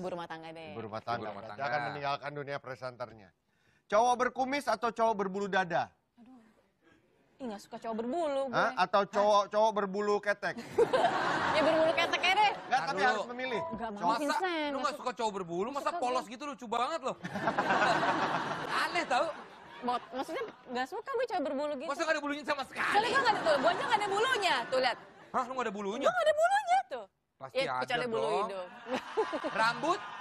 Ibu rumah tangga deh. Ya? Ibu rumah tangga. Ibu rumah tangga. Dia akan meninggalkan dunia presenternya. Cowok berkumis atau cowok berbulu dada? Aduh. Ih, gak suka cowok berbulu gue. Hah? Atau cowok cowok berbulu ketek? ya berbulu ketek ya deh. Gak tapi harus memilih. Gak mau, masa, Lu gak suka cowok berbulu, masa polos gue. gitu lucu banget loh. Aneh tau. Bot, maksudnya gak suka gue cowok berbulu gitu. Masa gak ada bulunya sama sekali? Soalnya gue gak ada, gue gak ada bulunya. Tuh, lihat. Hah, lu gak ada bulunya? Gue gak ada bulunya. Pasti ya, ada kecuali dong. bulu gitu. hidung. Rambut?